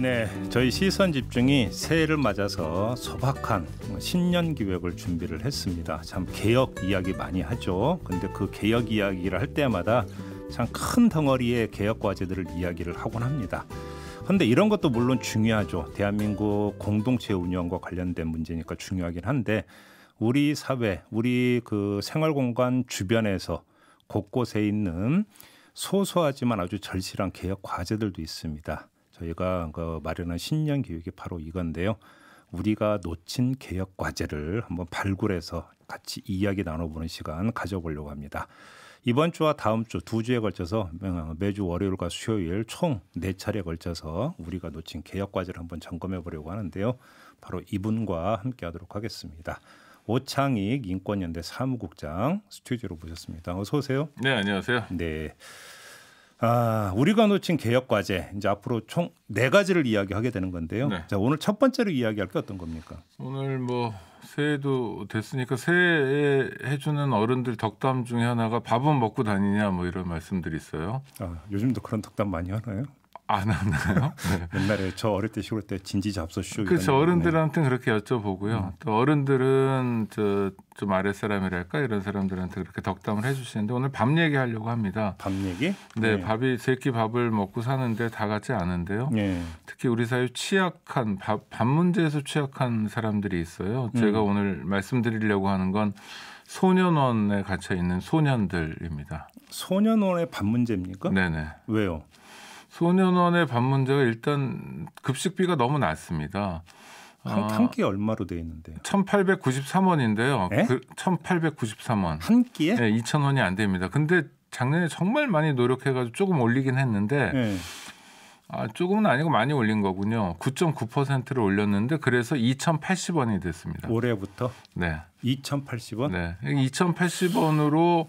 네, 저희 시선 집중이 새해를 맞아서 소박한 신년 기획을 준비를 했습니다. 참 개혁 이야기 많이 하죠. 근데 그 개혁 이야기를 할 때마다 참 큰 덩어리의 개혁 과제들을 이야기를 하곤 합니다. 근데 이런 것도 물론 중요하죠. 대한민국 공동체 운영과 관련된 문제니까 중요하긴 한데 우리 사회, 우리 그 생활 공간 주변에서 곳곳에 있는 소소하지만 아주 절실한 개혁 과제들도 있습니다. 저희가 그 마련한 신년 교육이 바로 이건데요. 우리가 놓친 개혁 과제를 한번 발굴해서 같이 이야기 나눠보는 시간 가져보려고 합니다. 이번 주와 다음 주 두 주에 걸쳐서 음, 어, 매주 월요일과 수요일 총 네 차례 걸쳐서 우리가 놓친 개혁 과제를 한번 점검해 보려고 하는데요. 바로 이분과 함께 하도록 하겠습니다. 오창익 인권연대 사무국장 스튜디오로 모셨습니다. 어서 오세요. 네, 안녕하세요. 네. 아, 우리가 놓친 개혁 과제 이제 앞으로 총 네 가지를 이야기하게 되는 건데요. 네. 자, 오늘 첫 번째로 이야기할 게 어떤 겁니까? 오늘 뭐 새해도 됐으니까 새해 해주는 어른들 덕담 중에 하나가 밥은 먹고 다니냐 뭐 이런 말씀들이 있어요. 아, 요즘도 그런 덕담 많이 하나요? 안 하나요? 네. 옛날에 저 어릴 때 시골 때 진지 잡숴쇼. 그렇죠. 어른들한테 네. 그렇게 여쭤보고요. 음. 또 어른들은 저 좀 아랫사람이랄까 이런 사람들한테 그렇게 덕담을 해주시는데 오늘 밥 얘기하려고 합니다. 밥 얘기? 네. 네. 밥이 제끼 밥을 먹고 사는데 다 같지 않은데요. 네. 특히 우리 사회 취약한 밥, 밥 문제에서 취약한 사람들이 있어요. 제가 음. 오늘 말씀드리려고 하는 건 소년원에 갇혀 있는 소년들입니다. 소년원의 밥 문제입니까? 네네. 왜요? 소년원의 밥 문제가 일단 급식비가 너무 낮습니다. 한, 아, 어, 한끼 얼마로 돼 있는데? 1,893원인데요. 예? 그 1,893원. 한 끼에? 네, 예, 2,000원이 안 됩니다. 근데 작년에 정말 많이 노력해 가지고 조금 올리긴 했는데 네. 아, 조금은 아니고 많이 올린 거군요. 9.9%를 올렸는데 그래서 2,080원이 됐습니다. 올해부터? 네. 2,080원? 네. 2,080원으로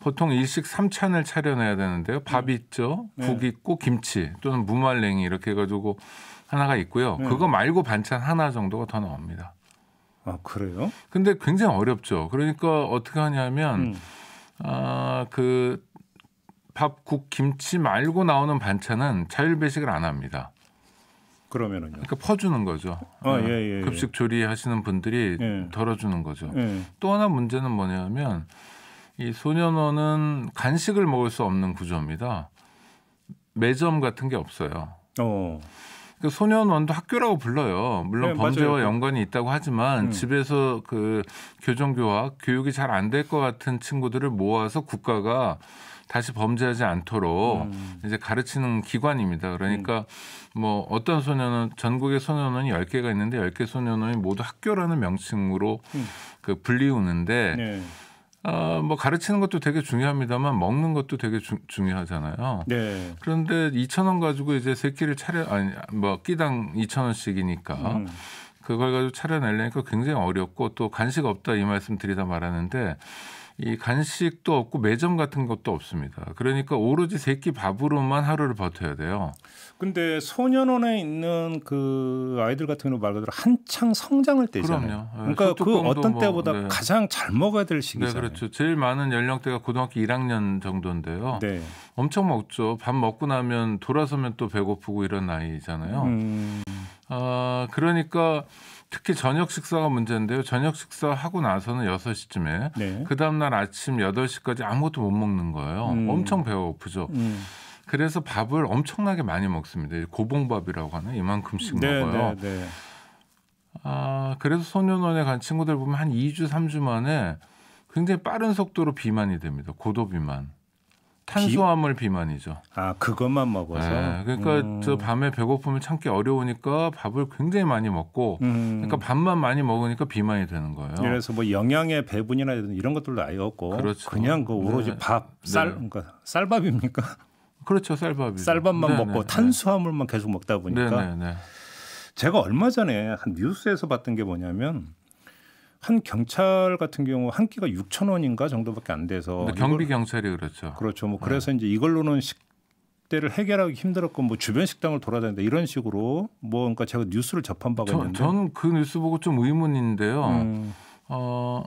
보통 일식 삼찬을 차려내야 되는데요. 밥 네. 있죠, 네. 국 있고 김치 또는 무말랭이 이렇게 해가지고 하나가 있고요. 네. 그거 말고 반찬 하나 정도가 더 나옵니다. 아 그래요? 근데 굉장히 어렵죠. 그러니까 어떻게 하냐면 아그 음. 어, 아, 그 밥국 김치 말고 나오는 반찬은 자율 배식을 안 합니다. 그러면은요. 그러니까 퍼주는 거죠. 아, 네. 예, 예, 예, 급식 조리하시는 분들이 예. 덜어주는 거죠. 예. 또 하나 문제는 뭐냐면 이 소년원은 간식을 먹을 수 없는 구조입니다. 매점 같은 게 없어요. 어. 그 소년원도 학교라고 불러요. 물론 네, 범죄와 맞아요. 그 연관이 있다고 하지만 음. 집에서 그 교정교학 교육이 잘 안 될 것 같은 친구들을 모아서 국가가 다시 범죄하지 않도록 음. 이제 가르치는 기관입니다. 그러니까 음. 뭐 어떤 소년은 전국의 소년원이 10개가 있는데 10개 소년원이 모두 학교라는 명칭으로 음. 그 불리우는데 네. 아, 뭐 가르치는 것도 되게 중요합니다만 먹는 것도 되게 주, 중요하잖아요. 네. 그런데 2천 원 가지고 이제 새 끼를 차려 아니 뭐 끼당 2천 원씩이니까 음. 그걸 가지고 차려내려니까 굉장히 어렵고 또 간식 없다 이 말씀 드리다 말았는데 이 간식도 없고 매점 같은 것도 없습니다. 그러니까 오로지 새끼 밥으로만 하루를 버텨야 돼요. 근데 소년원에 있는 그 아이들 같은 경우 말 그대로 한창 성장할 때잖아요. 그럼요. 네, 그러니까 그 어떤 뭐, 때보다 네. 가장 잘 먹어야 될 네, 시기잖아요. 네, 그렇죠. 제일 많은 연령대가 고등학교 1학년 정도인데요. 네. 엄청 먹죠. 밥 먹고 나면 돌아서면 또 배고프고 이런 나이잖아요. 음... 아, 그러니까 특히 저녁 식사가 문제인데요. 저녁 식사 하고 나서는 여섯 시쯤에 네. 그 다음 날 아침 여덟 시까지 아무것도 못 먹는 거예요. 음. 엄청 배고프죠. 음. 그래서 밥을 엄청나게 많이 먹습니다. 고봉밥이라고 하나 이만큼씩 네, 먹어요. 네, 네. 아, 그래서 소년원에 간 친구들 보면 한 2주, 3주 만에 굉장히 빠른 속도로 비만이 됩니다. 고도 비만. 탄수화물 비... 만이죠아 그것만 먹어서. 네, 그러니까 음. 저 밤에 배고픔을 참기 어려우니까 밥을 굉장히 많이 먹고, 음. 그러니까 밥만 많이 먹으니까 비만이 되는 거예요. 그래서 뭐 영양의 배분이나 이런 것들도 아예 없고, 그렇죠. 그냥 그 오로지 네. 밥, 쌀, 네. 그러니까 쌀밥입니까? 그렇죠, 쌀밥이. 쌀밥만 네네. 먹고 네, 네. 탄수화물만 계속 먹다 보니까. 네네 네, 제가 얼마 전에 한 뉴스에서 봤던 게 뭐냐면 한 경찰 같은 경우 한 끼가 6천 원인가 정도밖에 안 돼서 경비 경찰이 그렇죠. 그렇죠. 뭐 네. 그래서 네. 이제 이걸로는 식대를 해결하기 힘들었고 뭐 주변 식당을 돌아다닌다 이런 식으로 뭐 그러니까 제가 뉴스를 접한 바가 저, 있는데 저는 그 뉴스 보고 좀 의문인데요. 음. 어,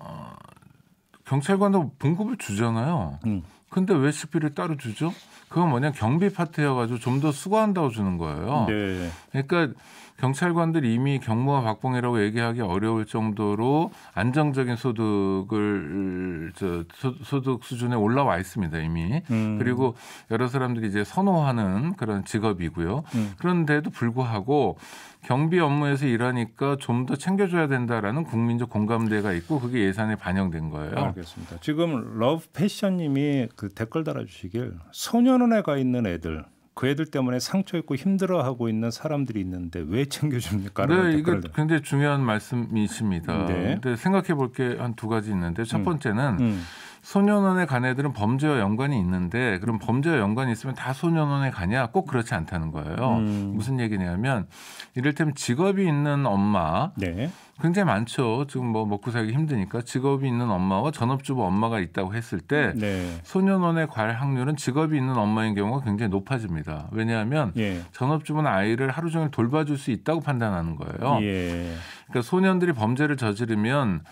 경찰관도 봉급을 주잖아요. 음. 근데 왜 식비를 따로 주죠? 그건 뭐냐 경비 파트여가지고 좀 더 수고한다고 주는 거예요. 네. 그러니까 경찰관들이 이미 경무와 박봉이라고 얘기하기 어려울 정도로 안정적인 소득을 저 소득 수준에 올라와 있습니다 이미 음. 그리고 여러 사람들이 이제 선호하는 그런 직업이고요 음. 그런데도 불구하고 경비 업무에서 일하니까 좀 더 챙겨줘야 된다라는 국민적 공감대가 있고 그게 예산에 반영된 거예요. 알겠습니다. 지금 러브 패션님이 그 댓글 달아주시길 소년원에 가 있는 애들 그 애들 때문에 상처 입고 힘들어하고 있는 사람들이 있는데 왜 챙겨줍니까? 네, 이거 굉장히 중요한 말씀이십니다. 네. 근데 생각해 볼 게 한 두 가지 있는데 첫 음. 번째는 음. 음. 소년원에 간 애들은 범죄와 연관이 있는데 그럼 범죄와 연관이 있으면 다 소년원에 가냐? 꼭 그렇지 않다는 거예요. 음. 무슨 얘기냐면 이를테면 직업이 있는 엄마 네. 굉장히 많죠. 지금 뭐 먹고 살기 힘드니까 직업이 있는 엄마와 전업주부 엄마가 있다고 했을 때 네. 소년원에 갈 확률은 직업이 있는 엄마인 경우가 굉장히 높아집니다. 왜냐하면 예. 전업주부는 아이를 하루 종일 돌봐줄 수 있다고 판단하는 거예요. 예. 그러니까 소년들이 범죄를 저지르면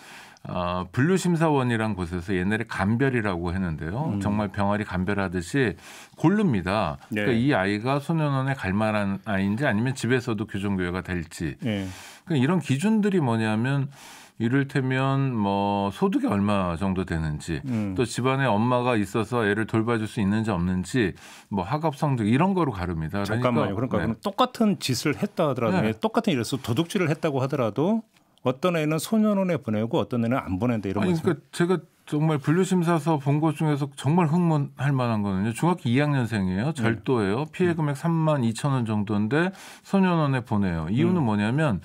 어, 분류 심사원이란 곳에서 옛날에 감별이라고 했는데요. 음. 정말 병아리 감별하듯이 고릅니다. 그러니까 네. 그러니까 이 아이가 소년원에 갈 만한 아이인지 아니면 집에서도 교정 교회가 될지. 네. 그러니까 이런 기준들이 뭐냐면 이를테면 뭐 소득이 얼마 정도 되는지 음. 또 집안에 엄마가 있어서 애를 돌봐줄 수 있는지 없는지 뭐 학업성 적 이런 거로 가릅니다. 그러니까 잠깐만요. 그러니까, 그러니까 네. 똑같은 짓을 했다 하더라도 네. 똑같은 일에서 도둑질을 했다고 하더라도 어떤 애는 소년원에 보내고 어떤 애는 안 보낸다 이런 거죠. 그러니까 제가 정말 분류심사서 본 것 중에서 정말 흥분할 만한 거는요. 중학교 2학년생이에요. 절도예요. 네. 피해 금액 3만 2천 원 정도인데 소년원에 보내요. 이유는 음. 뭐냐면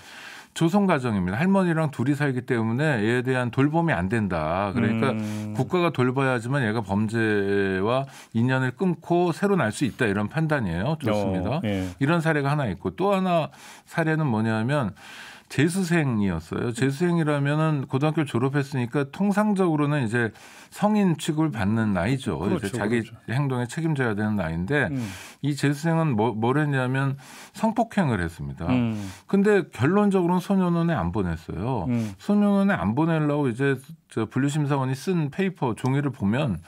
조선 가정입니다. 할머니랑 둘이 살기 때문에 얘에 대한 돌봄이 안 된다. 그러니까 음. 국가가 돌봐야지만 얘가 범죄와 인연을 끊고 새로 날 수 있다 이런 판단이에요. 좋습니다. 어, 예. 이런 사례가 하나 있고 또 하나 사례는 뭐냐면 재수생이었어요. 재수생이라면은 고등학교 졸업했으니까 통상적으로는 이제 성인 취급을 받는 나이죠. 그렇죠, 이제 자기 그렇죠. 행동에 책임져야 되는 나이인데 음. 이 재수생은 뭐, 뭘 했냐면 성폭행을 했습니다. 음. 근데 결론적으로는 소년원에 안 보냈어요. 음. 소년원에 안 보내려고 이제 저 분류심사원이 쓴 페이퍼 종이를 보면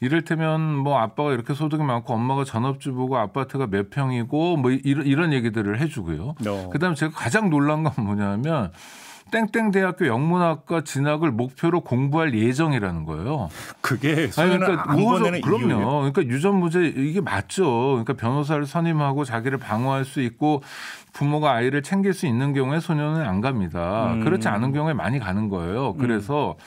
이를테면 뭐 아빠가 이렇게 소득이 많고 엄마가 전업주부고 아파트가 몇 평이고 뭐 이런, 이런 얘기들을 해주고요. n 어. 그다음에 제가 가장 놀란 건 뭐냐면 땡땡 대학교 영문학과 진학을 목표로 공부할 예정이라는 거예요. 그게 아니, 그러니까 우호적, 그럼요. 이유예요. 그러니까 유전무죄 이게 맞죠. 그러니까 변호사를 선임하고 자기를 방어할 수 있고 부모가 아이를 챙길 수 있는 경우에 소년은 안 갑니다. 음. 그렇지 않은 경우에 많이 가는 거예요. 음. 그래서 음.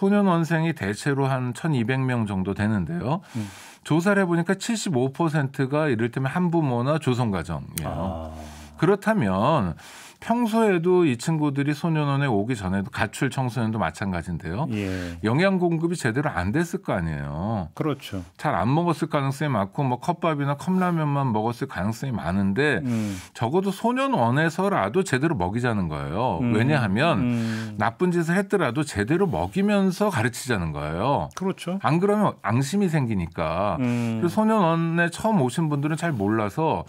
소년원생이 대체로 한 1,200명 정도 되는데요. 음. 조사를 해보니까 75%가 이를테면 한부모나 조성가정이에요 아. 그렇다면 평소에도 이 친구들이 소년원에 오기 전에도 가출 청소년도 마찬가지인데요. 예. 영양 공급이 제대로 안 됐을 거 아니에요. 그렇죠. 잘 안 먹었을 가능성이 많고 뭐 컵밥이나 컵라면만 먹었을 가능성이 많은데 음. 적어도 소년원에서라도 제대로 먹이자는 거예요. 음. 왜냐하면 음. 나쁜 짓을 했더라도 제대로 먹이면서 가르치자는 거예요. 그렇죠. 안 그러면 앙심이 생기니까. 음. 그 소년원에 처음 오신 분들은 잘 몰라서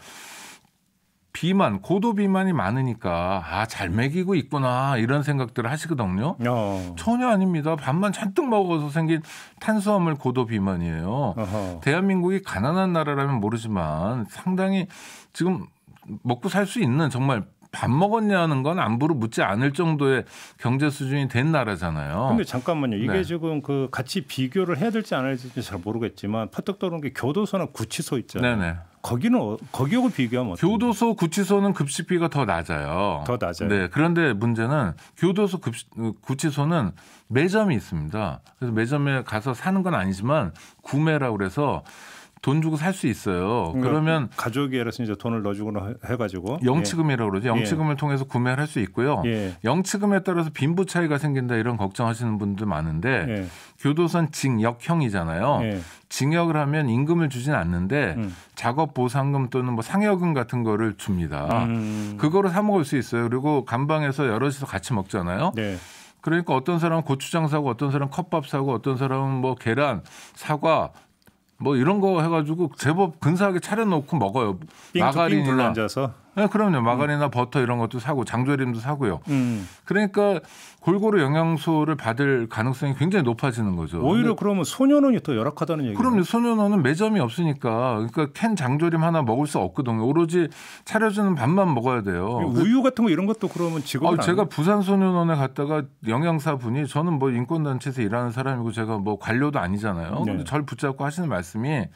비만, 고도 비만이 많으니까 아, 잘 먹이고 있구나 이런 생각들을 하시거든요. 어. 전혀 아닙니다. 밥만 잔뜩 먹어서 생긴 탄수화물 고도 비만이에요. 어허. 대한민국이 가난한 나라라면 모르지만 상당히 지금 먹고 살 수 있는 정말 밥 먹었냐는 건 안부를 묻지 않을 정도의 경제 수준이 된 나라잖아요. 근데 잠깐만요. 이게 네. 지금 그 같이 비교를 해야 될지 안 해야 될지 잘 모르겠지만 퍼뜩 떠는게 교도소나 구치소 있잖아요. 네네. 거기는 어, 거기하고 비교하면 교도소 구치소는 급식비가 더 낮아요. 더 낮아요. 네. 그런데 문제는 교도소 급식, 어, 구치소는 매점이 있습니다. 그래서 매점에 가서 사는 건 아니지만 구매라 그래서 돈 주고 살 수 있어요. 그러니까 그러면 가족이 예를 들어서 이제 돈을 넣어주거나 해가지고 예. 영치금이라고 그러죠. 예. 영치금을 예. 통해서 구매를 할 수 있고요. 예. 영치금에 따라서 빈부 차이가 생긴다 이런 걱정하시는 분들 많은데 예. 교도소는 징역형이잖아요. 예. 징역을 하면 임금을 주진 않는데 음. 작업 보상금 또는 뭐 상여금 같은 거를 줍니다. 음. 그거로 사 먹을 수 있어요. 그리고 감방에서 여럿이서 같이 먹잖아요. 네. 그러니까 어떤 사람은 고추장 사고 어떤 사람은 컵밥 사고 어떤 사람은 뭐 계란, 사과, 뭐 이런 거 해가지고 제법 근사하게 차려놓고 먹어요. 빙, 마가린이나 앉아서 네, 그럼요. 마가리나 음. 버터 이런 것도 사고 장조림도 사고요. 음. 그러니까 골고루 영양소를 받을 가능성이 굉장히 높아지는 거죠. 오히려 그러면 소년원이 더 열악하다는 얘기죠. 그럼요. 소년원은 매점이 없으니까 그러니까 캔 장조림 하나 먹을 수 없거든요. 오로지 차려주는 밥만 먹어야 돼요. 우유 같은 거 이런 것도 그러면 직업. 아, 제가 부산 소년원에 갔다가 영양사 분이 저는 뭐 인권단체에서 일하는 사람이고 제가 뭐 관료도 아니잖아요. 네. 근데 절 붙잡고 하시는 말씀이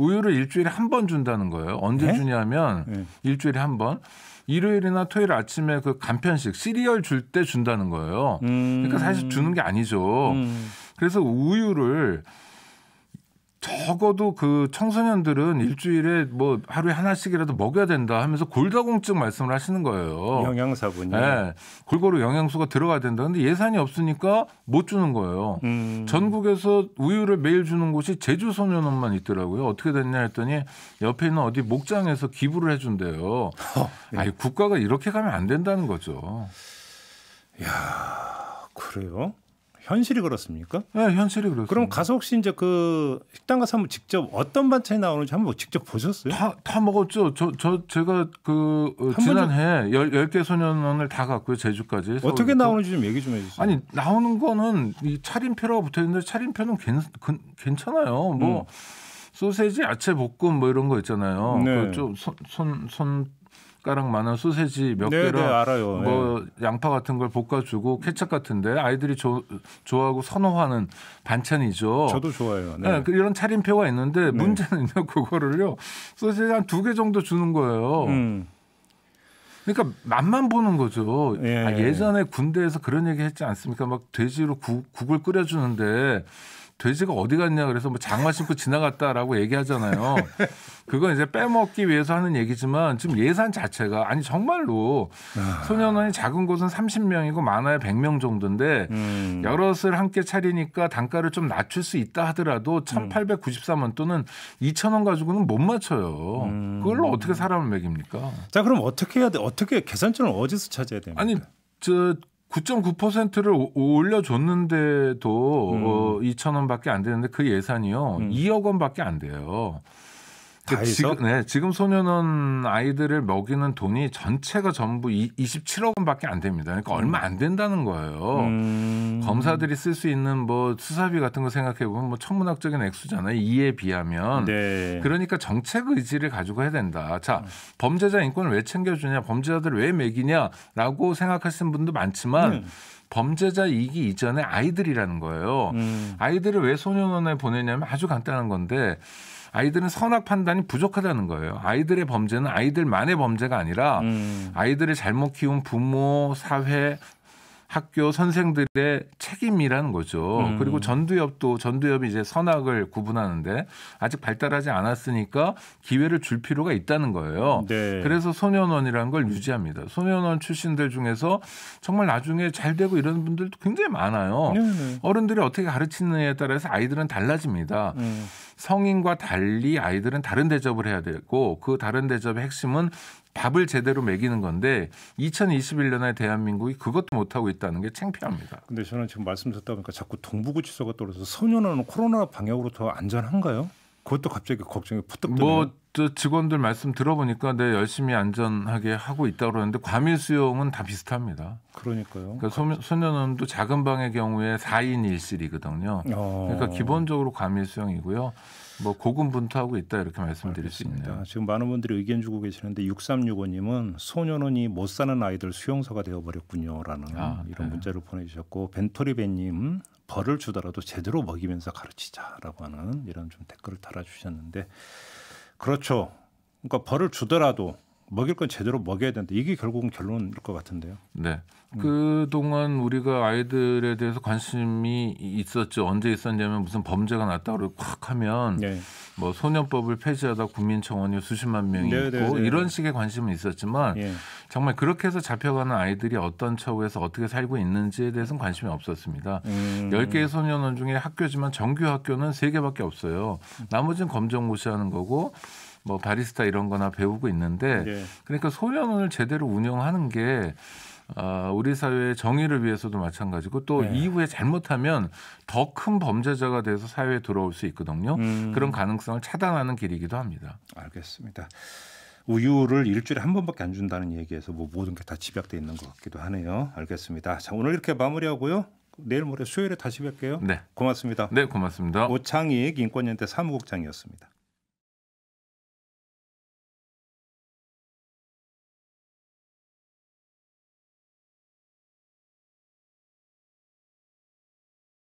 우유를 일주일에 한 번 준다는 거예요. 언제 네? 주냐면 네. 일주일에 한 번. 일요일이나 토요일 아침에 그 간편식 시리얼 줄 때 준다는 거예요. 음. 그러니까 사실 주는 게 아니죠. 음. 그래서 우유를 적어도 그 청소년들은 일주일에 뭐 하루에 하나씩이라도 먹여야 된다 하면서 골다공증 말씀을 하시는 거예요. 영양사군요. 네. 골고루 영양소가 들어가야 된다. 근데 예산이 없으니까 못 주는 거예요. 음. 전국에서 우유를 매일 주는 곳이 제주소년원만 있더라고요. 어떻게 됐냐 했더니 옆에 있는 어디 목장에서 기부를 해준대요. 어, 네. 아니, 국가가 이렇게 가면 안 된다는 거죠. 야 그래요? 현실이 그렇습니까? 네, 현실이 그렇습니다. 그럼 가서 혹시 이제 그 식당 가서 한번 직접 어떤 반찬이 나오는지 한번 직접 보셨어요? 다, 다 먹었죠. 저, 저 제가 그 어, 지난해 열, 1개 소년원을 다 갔고요. 제주까지. 서울부터. 나오는지 좀 얘기 좀 해주세요. 아니, 나오는 거는 이 차림표라고 붙어 있는데 차림표는 괜, 그, 괜찮아요. 뭐 음. 소세지, 야채 볶음 뭐 이런 거 있잖아요. 네. 그좀손손 손, 숟 가락 많은 소세지 몇 네네, 개랑 네, 알아요. 뭐 네. 양파 같은 걸 볶아주고 케첩 같은데 아이들이 조, 좋아하고 선호하는 반찬이죠. 저도 좋아해요. 네. 네, 그 이런 차림표가 있는데 네. 문제는요 그거를요 소세지 한 두 개 정도 주는 거예요. 음. 그러니까 맛만 보는 거죠. 예. 아, 전에 군대에서 그런 얘기 했지 않습니까? 막 돼지로 국, 국을 끓여주는데 돼지가 어디 갔냐 그래서 뭐 장마 신고 지나갔다라고 얘기하잖아요. 그건 이제 빼먹기 위해서 하는 얘기지만 지금 예산 자체가 아니 정말로 아. 소년원이 작은 곳은 30명이고 많아야 100명 정도인데 음. 여럿을 함께 차리니까 단가를 좀 낮출 수 있다 하더라도 1,893원 음. 또는 2,000원 가지고는 못 맞춰요. 음. 그걸로 어떻게 사람을 먹입니까? 자 그럼 어떻게 해야 돼? 어떻게 계산점을 어디서 찾아야 됩니까? 아니 저 9.9%를 올려줬는데도 음. 어, 2천 원밖에 안 되는데 그 예산이요 음. 2억 원밖에 안 돼요. 그러니 지금, 네, 지금 소년원 아이들을 먹이는 돈이 전체가 전부 이, 27억 원밖에 안 됩니다. 그러니까 얼마 안 된다는 거예요. 음. 검사들이 쓸 수 있는 뭐 수사비 같은 거 생각해 보면 뭐 천문학적인 액수잖아요. 이에 비하면 네. 그러니까 정책 의지를 가지고 해야 된다. 자 범죄자 인권을 왜 챙겨주냐, 범죄자들왜매이냐라고 생각하시는 분도 많지만. 음. 범죄자이기 이전에 아이들이라는 거예요. 음. 아이들을 왜 소년원에 보내냐면 아주 간단한 건데 아이들은 선악 판단이 부족하다는 거예요. 아이들의 범죄는 아이들만의 범죄가 아니라 음. 아이들을 잘못 키운 부모, 사회, 학교 선생들의 책임이라는 거죠. 음. 그리고 전두엽도 전두엽이 이제 선악을 구분하는데 아직 발달하지 않았으니까 기회를 줄 필요가 있다는 거예요. 네. 그래서 소년원이라는 걸 유지합니다. 소년원 출신들 중에서 정말 나중에 잘 되고 이런 분들도 굉장히 많아요. 네, 네. 어른들이 어떻게 가르치느냐에 따라서 아이들은 달라집니다. 음. 성인과 달리 아이들은 다른 대접을 해야 되고 그 다른 대접의 핵심은 밥을 제대로 먹이는 건데 2021년에 대한민국이 그것도 못하고 있다는 게 창피합니다. 근데 저는 지금 말씀 듣다 보니까 자꾸 동부구치소가 떨어져서 소년원 코로나 방역으로 더 안전한가요? 그것도 갑자기 걱정이 푸뜩 드 뭐 뭐저 직원들 말씀 들어보니까 네 열심히 안전하게 하고 있다 그러는데 과밀 수용은 다 비슷합니다. 그러니까요. 그러니까 갑 소년원도 작은 방의 경우에 4인 1실이거든요. 어. 그러니까 기본적으로 과밀 수용이고요. 뭐 고군분투하고 있다 이렇게 말씀드릴 알겠습니다. 수 있네요. 지금 많은 분들이 의견 주고 계시는데 6365님은 소년원이 못 사는 아이들 수용소가 되어버렸군요라는 아, 이런 네. 문자를 보내주셨고 벤토리베님 벌을 주더라도 제대로 먹이면서 가르치자라고 하는 이런 좀 댓글을 달아주셨는데 그렇죠. 그러니까 벌을 주더라도 먹일 건 제대로 먹여야 된다. 이게 결국은 결론일 것 같은데요. 네. 음. 그동안 우리가 아이들에 대해서 관심이 있었죠. 언제 있었냐면 무슨 범죄가 났다고 확 하면 네. 뭐 소년법을 폐지하다 국민청원이 수십만 명이 네, 있고 네, 네, 네. 이런 식의 관심은 있었지만 예. 정말 그렇게 해서 잡혀가는 아이들이 어떤 처우에서 어떻게 살고 있는지에 대해서는 관심이 없었습니다. 음. 10개의 소년원 중에 학교지만 정규 학교는 3개밖에 없어요. 나머지는 검정고시하는 거고 뭐 바리스타 이런 거나 배우고 있는데 네. 그러니까 소년원을 제대로 운영하는 게 어, 우리 사회의 정의를 위해서도 마찬가지고 또 네. 이후에 잘못하면 더 큰 범죄자가 돼서 사회에 들어올 수 있거든요. 음. 그런 가능성을 차단하는 길이기도 합니다. 알겠습니다. 우유를 일주일에 한 번밖에 안 준다는 얘기에서 뭐 모든 게 다 집약돼 있는 것 같기도 하네요. 알겠습니다. 자 오늘 이렇게 마무리하고요. 내일 모레 수요일에 다시 뵐게요. 네. 고맙습니다. 네, 고맙습니다. 오창익 인권연대 사무국장이었습니다.